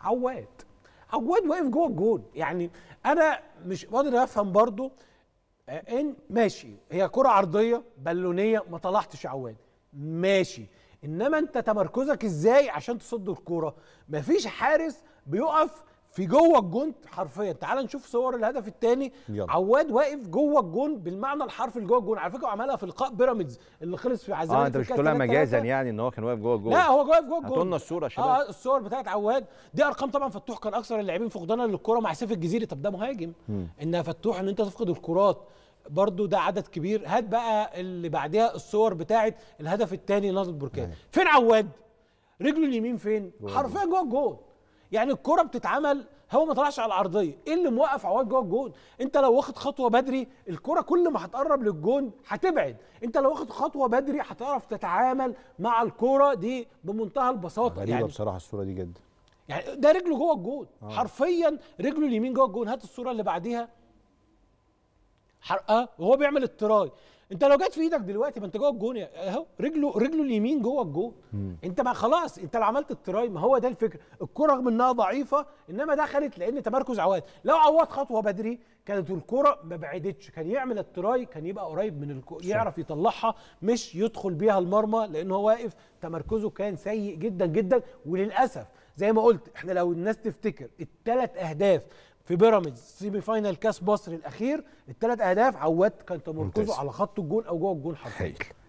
عواد عواد واقف جوه الجون يعني انا مش قادر افهم برضو آه، ان ماشي هي كره عرضيه بالونيه ما طلعتش عواد ماشي انما انت تمركزك ازاي عشان تصد الكوره مفيش حارس بيقف في جوه الجون حرفيا تعال نشوف صور الهدف الثاني عواد واقف جوه الجون بالمعنى الحرفي اللي جوه الجون على فكره وعملها في لقاء بيراميدز اللي خلص في عزيمه اه انت مش بتقولها مجازا يعني ان هو كان واقف جوه الجون لا هو واقف جوه الجون قلنا الصوره يا شباب اه الصور بتاعت عواد دي ارقام طبعا فتوح كان اكثر اللاعبين فقدانا للكره مع سيف الجزيري طب ده مهاجم ان فتوح ان انت تفقد الكرات برضو ده عدد كبير هات بقى اللي بعديها الصور بتاعت الهدف الثاني نادي البركان فين عواد رجله اليمين فين حرفيا جوه الجون يعني الكره بتتعمل هو ما طلعش على العرضيه ايه اللي موقف عواد جوه الجون انت لو واخد خطوه بدري الكره كل ما هتقرب للجون هتبعد انت لو واخد خطوه بدري هتعرف تتعامل مع الكره دي بمنتهى البساطه غريبه يعني بصراحه الصوره دي جدا يعني ده رجله جوه الجون آه. حرفيا رجله اليمين جوه الجون هات الصوره اللي بعديها حرقه آه، وهو بيعمل التراي انت لو جت في ايدك دلوقتي ما انت جوه الجون اهو رجله رجله اليمين جوه الجون انت ما خلاص انت اللي عملت التراي ما هو ده الفكر الكره رغم انها ضعيفه انما دخلت لان تمركز عواد لو عوض خطوه بدري كانت الكره ما بعدتش كان يعمل التراي كان يبقى قريب من الكو... يعرف يطلعها مش يدخل بيها المرمى لان هو واقف تمركزه كان سيء جدا جدا وللاسف زي ما قلت احنا لو الناس تفتكر الثلاث اهداف في بيراميدز سيمي فاينال كاس مصر الاخير الثلاث اهداف عواد كان تمركزه على خط الجون او جوه الجون حرفيا